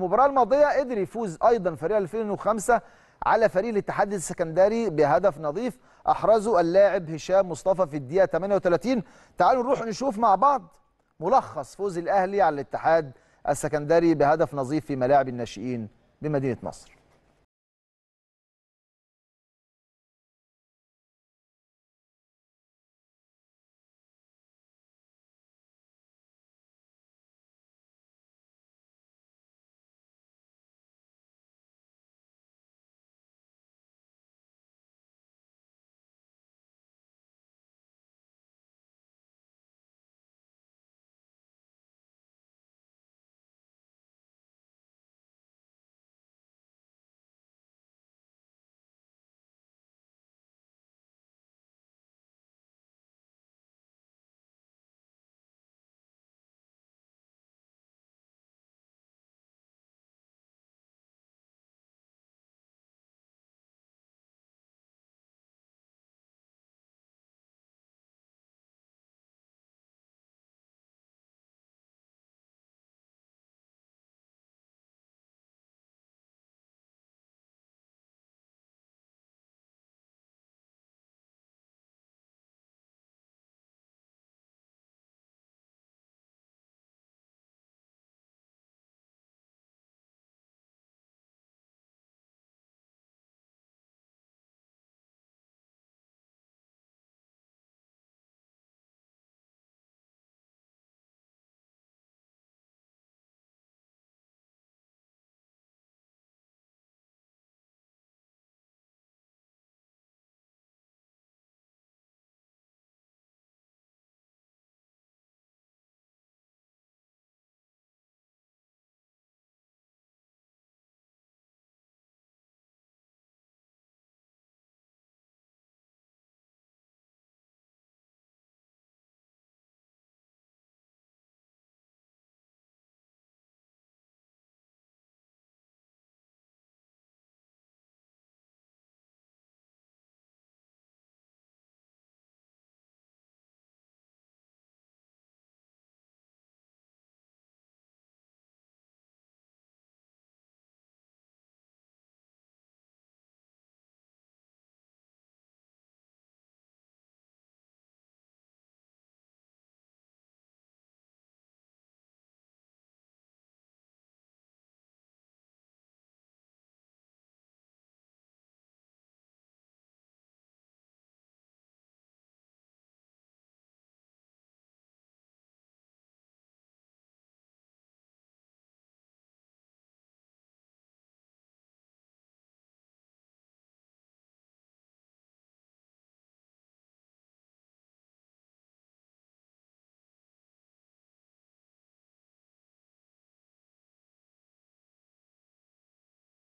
المباراه الماضيه قدر يفوز ايضا فريق 2005 على فريق الاتحاد السكندري بهدف نظيف احرزه اللاعب هشام مصطفى في الدقيقه 38 تعالوا نروح نشوف مع بعض ملخص فوز الاهلي على الاتحاد السكندري بهدف نظيف في ملاعب الناشئين بمدينه نصر